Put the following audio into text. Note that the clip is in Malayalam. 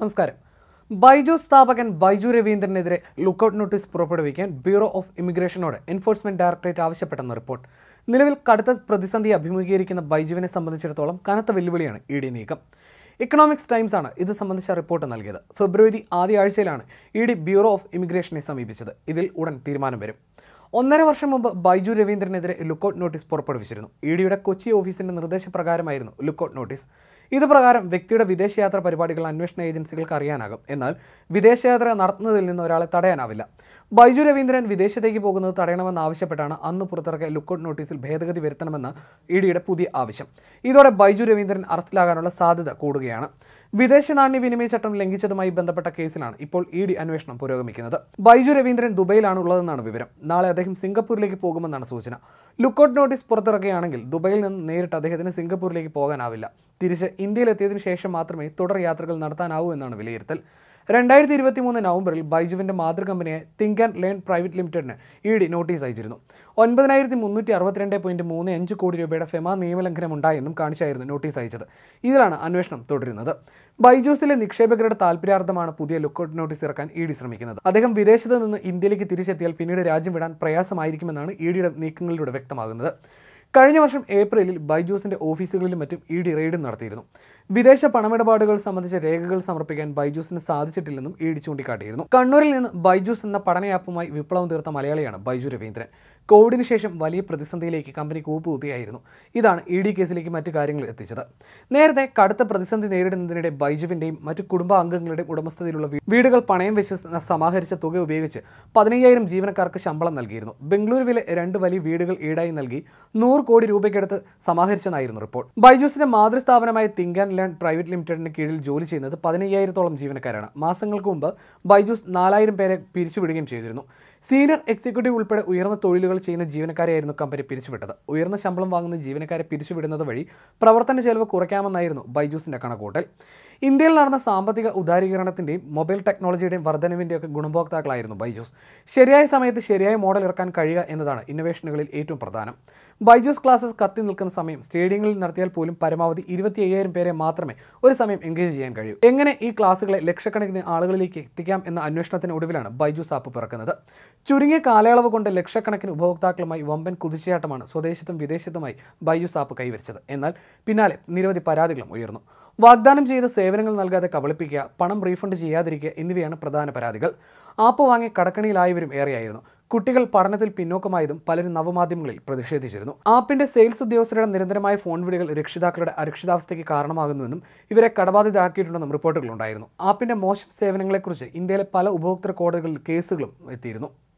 നമസ്കാരം ബൈജു സ്ഥാപകൻ ബൈജു രവീന്ദ്രനെതിരെ ലുക്കൌട്ട് നോട്ടീസ് പുറപ്പെടുവിക്കാൻ ബ്യൂറോ ഓഫ് ഇമിഗ്രേഷനോട് എൻഫോഴ്സ്മെന്റ് ഡയറക്ടറേറ്റ് ആവശ്യപ്പെട്ടെന്ന റിപ്പോർട്ട് നിലവിൽ കടുത്ത പ്രതിസന്ധി അഭിമുഖീകരിക്കുന്ന ബൈജുവിനെ സംബന്ധിച്ചിടത്തോളം കനത്ത വെല്ലുവിളിയാണ് ഇ ഡി നീക്കം ഇക്കണോമിക്സ് ടൈംസ് ആണ് ഇത് സംബന്ധിച്ച റിപ്പോർട്ട് നൽകിയത് ഫെബ്രുവരി ആദ്യ ആഴ്ചയിലാണ് ഇ ഡി ബ്യൂറോ ഓഫ് ഇമിഗ്രേഷനെ സമീപിച്ചത് ഇതിൽ ഉടൻ തീരുമാനം വരും ഒന്നര വർഷം മുമ്പ് ബൈജു രവീന്ദ്രനെതിരെ ലുക്കൌട്ട് നോട്ടീസ് പുറപ്പെടുവിച്ചിരുന്നു ഇ ഡിയുടെ കൊച്ചി ഓഫീസിന്റെ നിർദ്ദേശപ്രകാരമായിരുന്നു ലുക്കൌട്ട് നോട്ടീസ് ഇതുപ്രകാരം വ്യക്തിയുടെ വിദേശയാത്ര പരിപാടികൾ അന്വേഷണ ഏജൻസികൾക്ക് അറിയാനാകും എന്നാൽ വിദേശയാത്ര നടത്തുന്നതിൽ നിന്ന് ഒരാളെ തടയാനാവില്ല ബൈജു രവീന്ദ്രൻ വിദേശത്തേക്ക് പോകുന്നത് തടയണമെന്നാവശ്യപ്പെട്ടാണ് അന്ന് പുറത്തിറക്കിയ ലുക്കൌട്ട് നോട്ടീസിൽ ഭേദഗതി വരുത്തണമെന്ന് ഇഡിയുടെ പുതിയ ആവശ്യം ഇതോടെ ബൈജു രവീന്ദ്രൻ അറസ്റ്റിലാകാനുള്ള സാധ്യത കൂടുകയാണ് വിദേശ നാണ്യ വിനിമയ ചട്ടം ലംഘിച്ചതുമായി ബന്ധപ്പെട്ട കേസിലാണ് ഇപ്പോൾ ഇ ഡി അന്വേഷണം പുരോഗമിക്കുന്നത് ബൈജു രവീന്ദ്രൻ ദുബൈയിലാണ് ഉള്ളതെന്നാണ് വിവരം നാളെ അദ്ദേഹം സിംഗപ്പൂരിലേക്ക് പോകുമെന്നാണ് സൂചന ലുക്കൌട്ട് നോട്ടീസ് പുറത്തിറക്കുകയാണെങ്കിൽ ദുബൈയിൽ നിന്ന് നേരിട്ട് അദ്ദേഹത്തിന് സിംഗപ്പൂരിലേക്ക് പോകാനാവില്ല തിരിച്ച് ഇന്ത്യയിലെത്തിയതിനു ശേഷം മാത്രമേ തുടർ യാത്രകൾ നടത്താനാവൂ എന്നാണ് വിലയിരുത്തൽ രണ്ടായിരത്തി ഇരുപത്തി മൂന്ന് നവംബറിൽ ബൈജുവിൻ്റെ മാതൃകമ്പനിയെ തിങ്ക് ആൻഡ് ലേൺ പ്രൈവറ്റ് ലിമിറ്റഡിന് ഇ ഡി നോട്ടീസ് അയച്ചിരുന്നു ഒൻപതിനായിരത്തി മുന്നൂറ്റി അറുപത്തിരണ്ട് പോയിൻറ്റ് മൂന്ന് അഞ്ച് കോടി രൂപയുടെ ഫെമ നിയമലംഘനം ഉണ്ടായെന്നും കാണിച്ചായിരുന്നു നോട്ടീസ് അയച്ചത് ഇതിലാണ് അന്വേഷണം തുടരുന്നത് ബൈജൂസിലെ നിക്ഷേപകരുടെ താല്പര്യാർത്ഥമാണ് പുതിയ ലുക്കൌട്ട് നോട്ടീസ് ഇറക്കാൻ ഇ ഡി ശ്രമിക്കുന്നത് അദ്ദേഹം വിദേശത്ത് നിന്ന് ഇന്ത്യയിലേക്ക് തിരിച്ചെത്തിയാൽ പിന്നീട് രാജ്യം വിടാൻ പ്രയാസമായിരിക്കുമെന്നാണ് ഇ ഡിയുടെ നീക്കങ്ങളിലൂടെ വ്യക്തമാകുന്നത് കഴിഞ്ഞ വർഷം ഏപ്രിലിൽ ബൈജൂസിൻ്റെ ഓഫീസുകളിലും മറ്റും ഇ ഡി റെയ്ഡ് നടത്തിയിരുന്നു വിദേശ പണമിടപാടുകൾ സംബന്ധിച്ച രേഖകൾ സമർപ്പിക്കാൻ ബൈജൂസിന് സാധിച്ചിട്ടില്ലെന്നും ഇ ഡി ചൂണ്ടിക്കാട്ടിയിരുന്നു കണ്ണൂരിൽ നിന്ന് ബൈജൂസ് എന്ന പഠന ആപ്പുമായി വിപ്ലവം തീർത്ത മലയാളിയാണ് ബൈജു രവീന്ദ്രൻ കോവിഡിന് ശേഷം വലിയ പ്രതിസന്ധിയിലേക്ക് കമ്പനി കൂപ്പുകുത്തിയായിരുന്നു ഇതാണ് ഇ ഡി കേസിലേക്ക് മറ്റു കാര്യങ്ങൾ എത്തിച്ചത് നേരത്തെ കടുത്ത പ്രതിസന്ധി നേരിടുന്നതിനിടെ ബൈജുവിൻ്റെയും മറ്റു കുടുംബാംഗങ്ങളുടെയും ഉടമസ്ഥതയിലുള്ള വീടുകൾ പണയം വെച്ച് സമാഹരിച്ച തുക ഉപയോഗിച്ച് പതിനയ്യായിരം ജീവനക്കാർക്ക് ശമ്പളം നൽകിയിരുന്നു ബംഗളൂരുവിലെ രണ്ട് വലിയ വീടുകൾ ഈടായി നൽകി നൂറ് കോടി രൂപയ്ക്കടുത്ത് സമാഹരിച്ചെന്നായിരുന്നു റിപ്പോർട്ട് ബൈജൂസിന്റെ മാതൃസ്ഥാപനമായ തിങ്ക് ആൻഡ് ലേൺ പ്രൈവറ്റ് ലിമിറ്റഡിന് കീഴിൽ ജോലി ചെയ്യുന്നത് പതിനയ്യായിരത്തോളം ജീവനക്കാരാണ് മാസങ്ങൾക്ക് മുമ്പ് ബൈജൂസ് നാലായിരം പേരെ പിരിച്ചുവിടുകയും ചെയ്തിരുന്നു സീനിയർ എക്സിക്യൂട്ടീവ് ഉൾപ്പെടെ ഉയർന്ന തൊഴിലുകൾ ചെയ്യുന്ന ജീവനക്കാരെയായിരുന്നു കമ്പനി പിരിച്ചുവിട്ടത് ഉയർന്ന ശമ്പളം വാങ്ങുന്ന ജീവനക്കാരെ പിരിച്ചുവിടുന്നത് വഴി പ്രവർത്തന ചെലവ് കുറയ്ക്കാമെന്നായിരുന്നു ബൈജൂസിൻ്റെ കണക്കൂട്ടൽ ഇന്ത്യയിൽ നടന്ന സാമ്പത്തിക ഉദാരീകരണത്തിൻ്റെയും മൊബൈൽ ടെക്നോളജിയുടെയും വർധനവിൻ്റെയും ഗുണഭോക്താക്കളായിരുന്നു ബൈജൂസ് ശരിയായ സമയത്ത് ശരിയായ മോഡൽ ഇറക്കാൻ കഴിയുക എന്നതാണ് ഇന്നൊവേഷനുകളിൽ ഏറ്റവും പ്രധാനം ബൈജൂസ് ക്ലാസ്സസ് കത്തി നിൽക്കുന്ന സമയം സ്റ്റേഡിയങ്ങളിൽ നടത്തിയാൽ പോലും പരമാവധി ഇരുപത്തി അയ്യായിരം പേരെ മാത്രമേ ഒരു സമയം എൻഗേജ് ചെയ്യാൻ കഴിയൂ എങ്ങനെ ഈ ക്ലാസ്സുകളെ ലക്ഷക്കണക്കിന് ആളുകളിലേക്ക് എത്തിക്കാം എന്ന അന്വേഷണത്തിന് ഒടുവിലാണ് ബൈജൂസ് ആപ്പ് പിറക്കുന്നത് ചുരുങ്ങിയ കാലയളവ് കൊണ്ട് ലക്ഷക്കണക്കിന് ഉപഭോക്താക്കളുമായി വമ്പൻ കുതിച്ചുചാട്ടമാണ് സ്വദേശത്തും വിദേശത്തുമായി ബയ്യൂസ് ആപ്പ് കൈവരിച്ചത് എന്നാൽ പിന്നാലെ നിരവധി പരാതികളും ഉയർന്നു വാഗ്ദാനം ചെയ്ത സേവനങ്ങൾ നൽകാതെ കബളിപ്പിക്കുക പണം റീഫണ്ട് ചെയ്യാതിരിക്കുക എന്നിവയാണ് പ്രധാന പരാതികൾ ആപ്പ് വാങ്ങി കടക്കണിയിലായവരും ഏറെയായിരുന്നു കുട്ടികൾ പഠനത്തിൽ പിന്നോക്കമായതും പലരും നവമാധ്യമങ്ങളിൽ പ്രതിഷേധിച്ചിരുന്നു ആപ്പിന്റെ സെയിൽസ് ഉദ്യോഗസ്ഥരുടെ നിരന്തരമായ ഫോൺ വിളികൾ രക്ഷിതാക്കളുടെ അരക്ഷിതാവസ്ഥയ്ക്ക് കാരണമാകുന്നുവെന്നും ഇവരെ കടബാധിതരാക്കിയിട്ടുണ്ടെന്നും റിപ്പോർട്ടുകളുണ്ടായിരുന്നു ആപ്പിന്റെ മോശം സേവനങ്ങളെക്കുറിച്ച് ഇന്ത്യയിലെ പല ഉപഭോക്തൃ കോടതികളിൽ കേസുകളും എത്തിയിരുന്നു